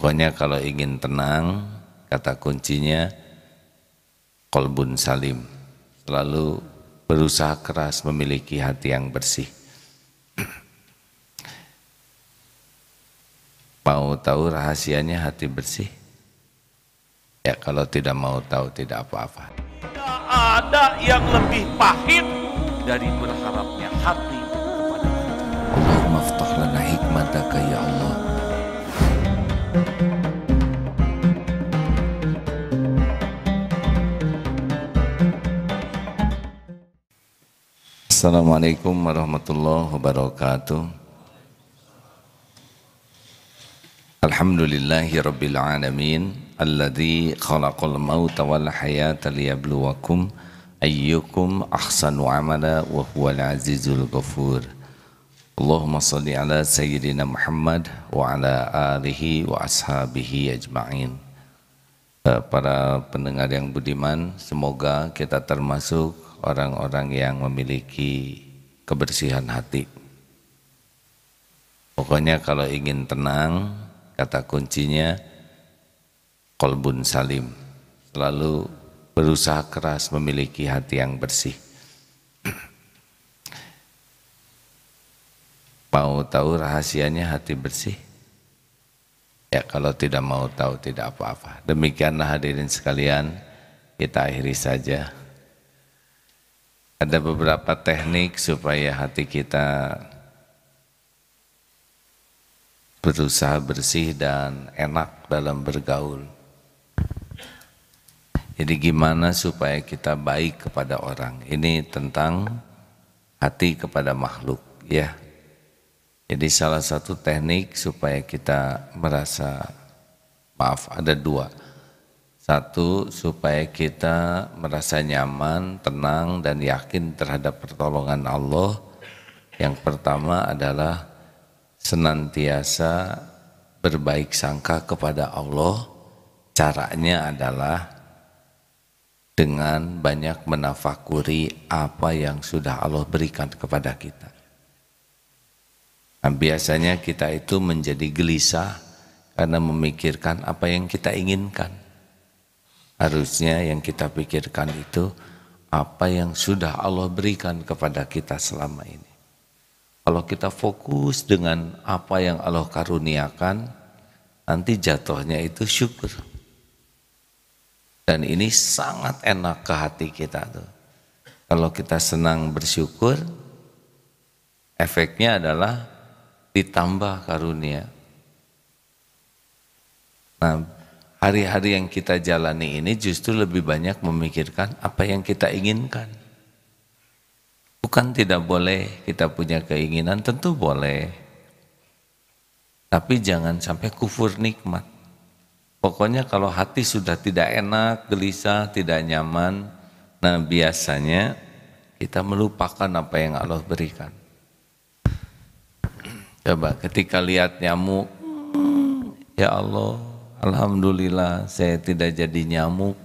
Pokoknya kalau ingin tenang, kata kuncinya kolbun salim. Selalu berusaha keras memiliki hati yang bersih. Mau tahu rahasianya hati bersih? Ya kalau tidak mau tahu tidak apa-apa. Tidak ada yang lebih pahit dari berharapnya hati kepada Allahumma ftah lana hikmataka ya Allah. Assalamualaikum warahmatullahi wabarakatuh. Alhamdulillahi rabbil alamin Alladhi khalaqal mawta wal hayata liyabluwakum ayyukum ahsanu amala wa huwal azizul ghafur. Allahumma salli ala sayyidina Muhammad wa ala alihi wa ashabihi ajma'in. Eh, para pendengar yang budiman, semoga kita termasuk orang-orang yang memiliki kebersihan hati. Pokoknya kalau ingin tenang, kata kuncinya kolbun salim. Selalu berusaha keras memiliki hati yang bersih. Mau tahu rahasianya hati bersih? Ya kalau tidak mau tahu tidak apa-apa. Demikianlah hadirin sekalian, kita akhiri saja. Ada beberapa teknik supaya hati kita berusaha bersih dan enak dalam bergaul. Jadi gimana supaya kita baik kepada orang? Ini tentang hati kepada makhluk, ya. Jadi salah satu teknik supaya kita merasa maaf ada dua. Satu, supaya kita merasa nyaman, tenang, dan yakin terhadap pertolongan Allah. Yang pertama adalah senantiasa berbaik sangka kepada Allah. Caranya adalah dengan banyak menafakuri apa yang sudah Allah berikan kepada kita. Nah, biasanya kita itu menjadi gelisah karena memikirkan apa yang kita inginkan Harusnya yang kita pikirkan itu apa yang sudah Allah berikan kepada kita selama ini. Kalau kita fokus dengan apa yang Allah karuniakan, nanti jatuhnya itu syukur. Dan ini sangat enak ke hati kita tuh. Kalau kita senang bersyukur, efeknya adalah ditambah karunia. Nah, hari-hari yang kita jalani ini justru lebih banyak memikirkan apa yang kita inginkan. Bukan tidak boleh kita punya keinginan, tentu boleh. Tapi jangan sampai kufur nikmat. Pokoknya kalau hati sudah tidak enak, gelisah, tidak nyaman, nah biasanya kita melupakan apa yang Allah berikan. Coba ketika lihat nyamuk, ya Allah, Alhamdulillah saya tidak jadi nyamuk.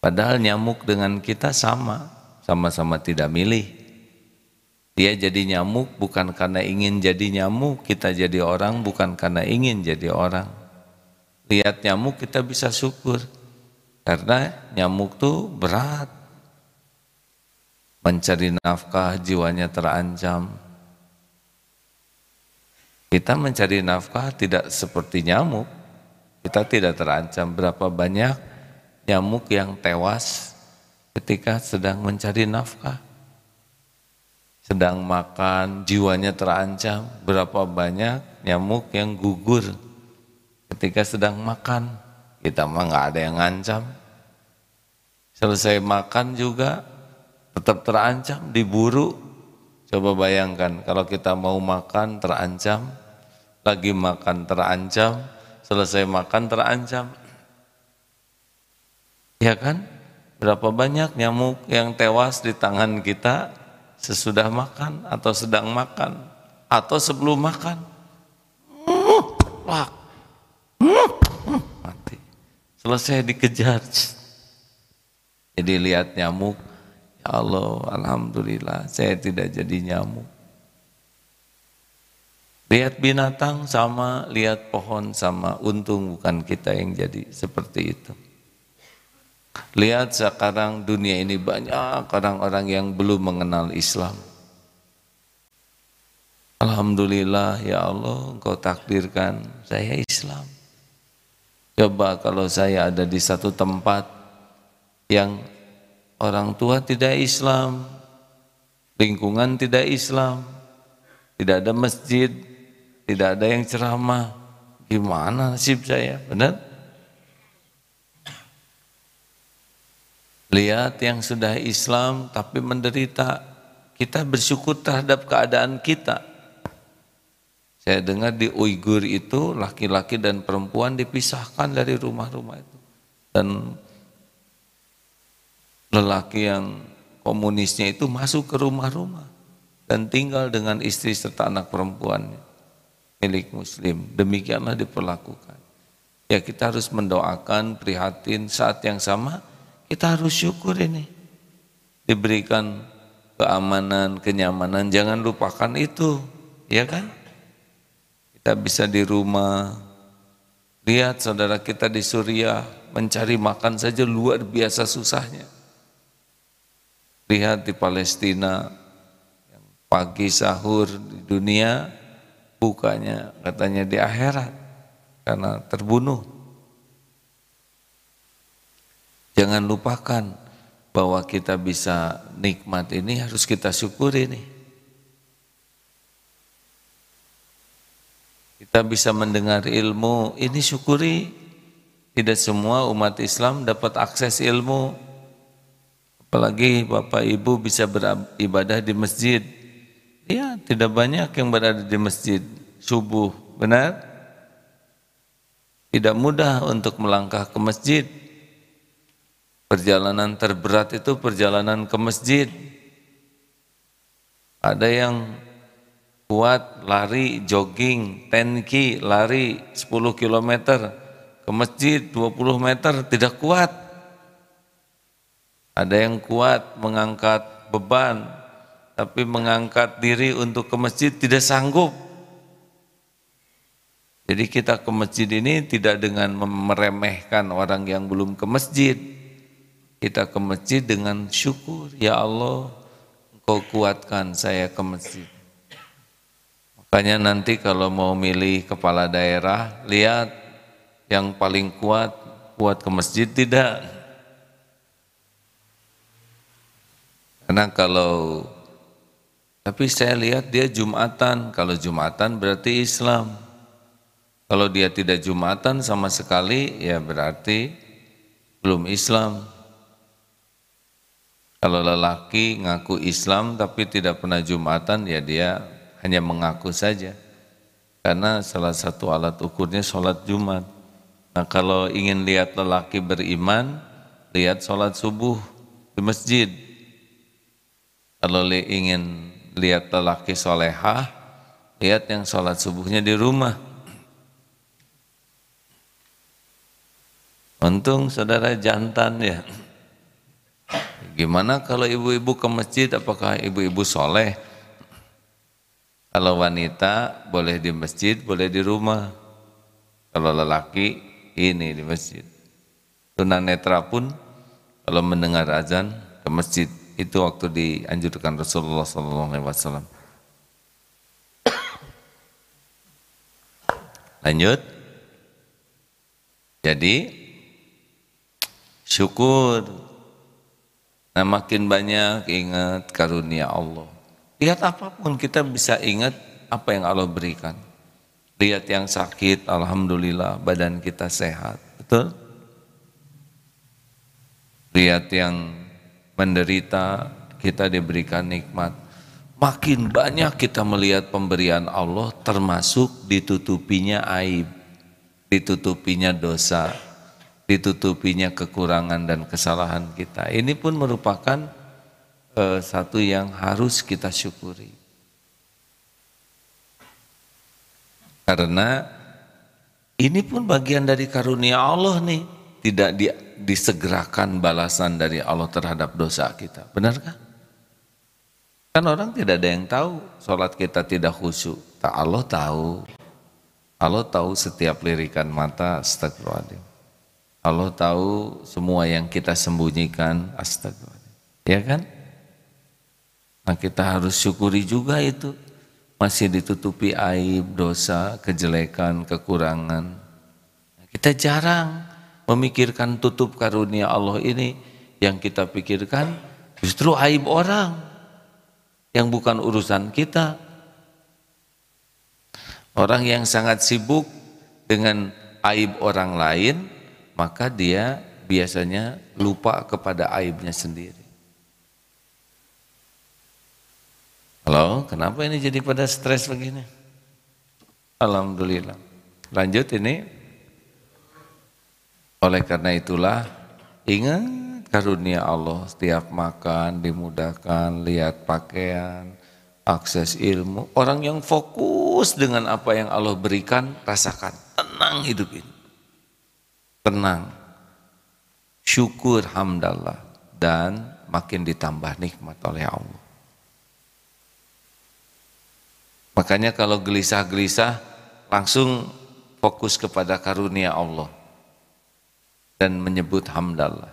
Padahal nyamuk dengan kita sama, sama-sama tidak milih. Dia jadi nyamuk bukan karena ingin jadi nyamuk, kita jadi orang bukan karena ingin jadi orang. Lihat nyamuk kita bisa syukur, karena nyamuk tuh berat. Mencari nafkah jiwanya terancam. Kita mencari nafkah tidak seperti nyamuk, kita tidak terancam berapa banyak nyamuk yang tewas ketika sedang mencari nafkah. Sedang makan, jiwanya terancam. Berapa banyak nyamuk yang gugur ketika sedang makan. Kita mah nggak ada yang ngancam. Selesai makan juga tetap terancam, diburu. Coba bayangkan kalau kita mau makan terancam, lagi makan terancam, selesai makan terancam. Ya kan? Berapa banyak nyamuk yang tewas di tangan kita sesudah makan atau sedang makan atau sebelum makan. Wah. Mati. Selesai dikejar. Jadi lihat nyamuk, ya Allah, alhamdulillah saya tidak jadi nyamuk. Lihat binatang sama, lihat pohon sama. Untung bukan kita yang jadi seperti itu. Lihat sekarang dunia ini banyak orang-orang yang belum mengenal Islam. Alhamdulillah ya Allah engkau takdirkan saya Islam. Coba kalau saya ada di satu tempat yang orang tua tidak Islam, lingkungan tidak Islam, tidak ada masjid, tidak ada yang ceramah. Gimana nasib saya? Benar? Lihat yang sudah Islam tapi menderita. Kita bersyukur terhadap keadaan kita. Saya dengar di Uighur itu laki-laki dan perempuan dipisahkan dari rumah-rumah itu. Dan lelaki yang komunisnya itu masuk ke rumah-rumah dan tinggal dengan istri serta anak perempuannya milik muslim. Demikianlah diperlakukan. Ya kita harus mendoakan, prihatin, saat yang sama kita harus syukur ini. Diberikan keamanan, kenyamanan, jangan lupakan itu, ya kan? Kita bisa di rumah, lihat saudara kita di Suriah, mencari makan saja luar biasa susahnya. Lihat di Palestina, pagi sahur di dunia, bukanya katanya di akhirat karena terbunuh. Jangan lupakan bahwa kita bisa nikmat ini harus kita syukuri ini. Kita bisa mendengar ilmu, ini syukuri. Tidak semua umat Islam dapat akses ilmu. Apalagi Bapak Ibu bisa beribadah di masjid. Ya, tidak banyak yang berada di masjid subuh, benar? Tidak mudah untuk melangkah ke masjid. Perjalanan terberat itu perjalanan ke masjid. Ada yang kuat lari jogging tenki lari 10 km ke masjid 20 meter tidak kuat ada yang kuat mengangkat beban tapi mengangkat diri untuk ke masjid tidak sanggup. Jadi kita ke masjid ini tidak dengan meremehkan orang yang belum ke masjid. Kita ke masjid dengan syukur, ya Allah, Engkau kuatkan saya ke masjid. Makanya nanti kalau mau milih kepala daerah, lihat yang paling kuat, kuat ke masjid tidak. Karena kalau tapi saya lihat dia Jumatan. Kalau Jumatan berarti Islam. Kalau dia tidak Jumatan sama sekali ya berarti belum Islam. Kalau lelaki ngaku Islam tapi tidak pernah Jumatan ya dia hanya mengaku saja. Karena salah satu alat ukurnya sholat Jumat. Nah kalau ingin lihat lelaki beriman, lihat sholat subuh di masjid. Kalau ingin lihat lelaki soleha, lihat yang sholat subuhnya di rumah. Untung saudara jantan ya. Gimana kalau ibu-ibu ke masjid, apakah ibu-ibu soleh? Kalau wanita boleh di masjid, boleh di rumah. Kalau lelaki ini di masjid. Tunanetra pun kalau mendengar azan ke masjid itu waktu dianjurkan Rasulullah Sallallahu Alaihi Wasallam. Lanjut. Jadi syukur. Nah makin banyak ingat karunia Allah. Lihat apapun kita bisa ingat apa yang Allah berikan. Lihat yang sakit, Alhamdulillah badan kita sehat. Betul? Lihat yang menderita, kita diberikan nikmat. Makin banyak kita melihat pemberian Allah termasuk ditutupinya aib, ditutupinya dosa, ditutupinya kekurangan dan kesalahan kita. Ini pun merupakan eh, satu yang harus kita syukuri. Karena ini pun bagian dari karunia Allah nih, tidak di, disegerakan balasan dari Allah terhadap dosa kita. Benarkah? Kan orang tidak ada yang tahu sholat kita tidak khusyuk. Tak Allah tahu. Allah tahu setiap lirikan mata astagfirullahaladzim. Allah tahu semua yang kita sembunyikan astagfirullahaladzim. Ya kan? Nah kita harus syukuri juga itu. Masih ditutupi aib, dosa, kejelekan, kekurangan. Kita jarang memikirkan tutup karunia Allah ini yang kita pikirkan justru aib orang yang bukan urusan kita. Orang yang sangat sibuk dengan aib orang lain, maka dia biasanya lupa kepada aibnya sendiri. Halo, kenapa ini jadi pada stres begini? Alhamdulillah. Lanjut ini oleh karena itulah ingat karunia Allah setiap makan dimudahkan, lihat pakaian, akses ilmu. Orang yang fokus dengan apa yang Allah berikan rasakan tenang hidup ini. Tenang. Syukur hamdallah dan makin ditambah nikmat oleh Allah. Makanya kalau gelisah-gelisah langsung fokus kepada karunia Allah dan menyebut hamdallah.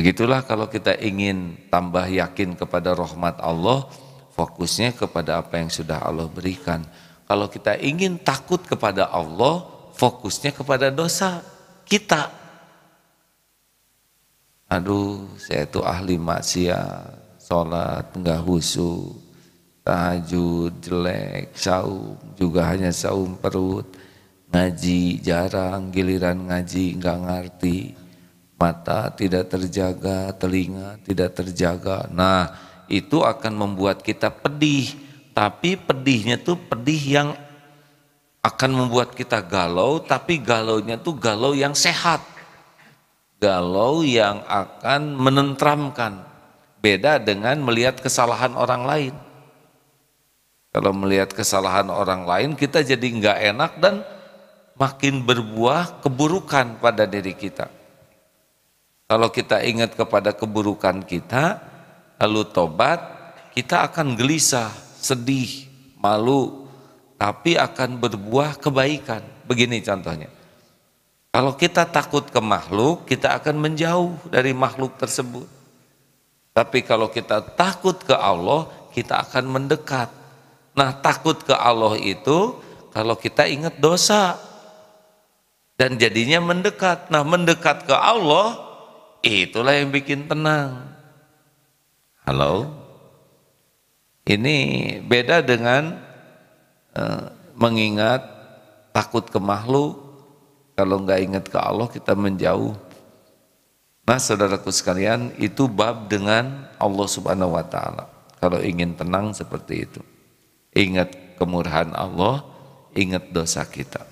Begitulah kalau kita ingin tambah yakin kepada rahmat Allah, fokusnya kepada apa yang sudah Allah berikan. Kalau kita ingin takut kepada Allah, fokusnya kepada dosa kita. Aduh, saya itu ahli maksiat, sholat nggak husu, tahajud jelek, saum juga hanya saum perut ngaji jarang, giliran ngaji nggak ngerti, mata tidak terjaga, telinga tidak terjaga. Nah, itu akan membuat kita pedih, tapi pedihnya tuh pedih yang akan membuat kita galau, tapi galaunya tuh galau yang sehat. Galau yang akan menentramkan. Beda dengan melihat kesalahan orang lain. Kalau melihat kesalahan orang lain, kita jadi nggak enak dan makin berbuah keburukan pada diri kita. Kalau kita ingat kepada keburukan kita, lalu tobat, kita akan gelisah, sedih, malu, tapi akan berbuah kebaikan. Begini contohnya. Kalau kita takut ke makhluk, kita akan menjauh dari makhluk tersebut. Tapi kalau kita takut ke Allah, kita akan mendekat. Nah, takut ke Allah itu kalau kita ingat dosa, dan jadinya mendekat. Nah, mendekat ke Allah itulah yang bikin tenang. Halo. Ini beda dengan uh, mengingat takut ke makhluk. Kalau nggak ingat ke Allah kita menjauh. Nah, saudaraku sekalian, itu bab dengan Allah Subhanahu wa taala. Kalau ingin tenang seperti itu. Ingat kemurahan Allah, ingat dosa kita.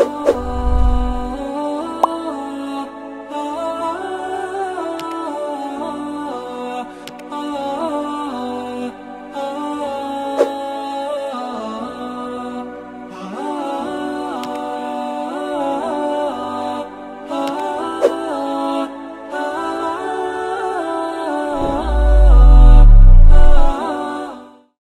oh.